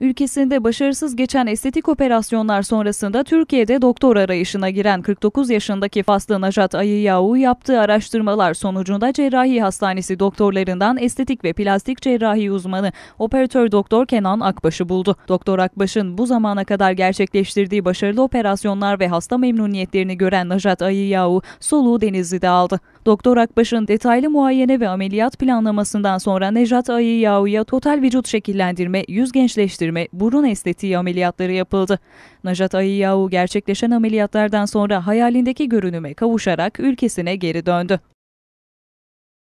Ülkesinde başarısız geçen estetik operasyonlar sonrasında Türkiye'de doktor arayışına giren 49 yaşındaki Faslı Najat Ayıyahu yaptığı araştırmalar sonucunda cerrahi hastanesi doktorlarından estetik ve plastik cerrahi uzmanı operatör doktor Kenan Akbaş'ı buldu. Doktor Akbaş'ın bu zamana kadar gerçekleştirdiği başarılı operasyonlar ve hasta memnuniyetlerini gören Najat Ayıyahu soluğu Denizli'de aldı. Doktor Akbaş'ın detaylı muayene ve ameliyat planlamasından sonra Nejat Ayıyahu'ya total vücut şekillendirme, yüz gençleştirme, çevirme, burun estetiği ameliyatları yapıldı. Najat Ayiyahu gerçekleşen ameliyatlardan sonra hayalindeki görünüme kavuşarak ülkesine geri döndü.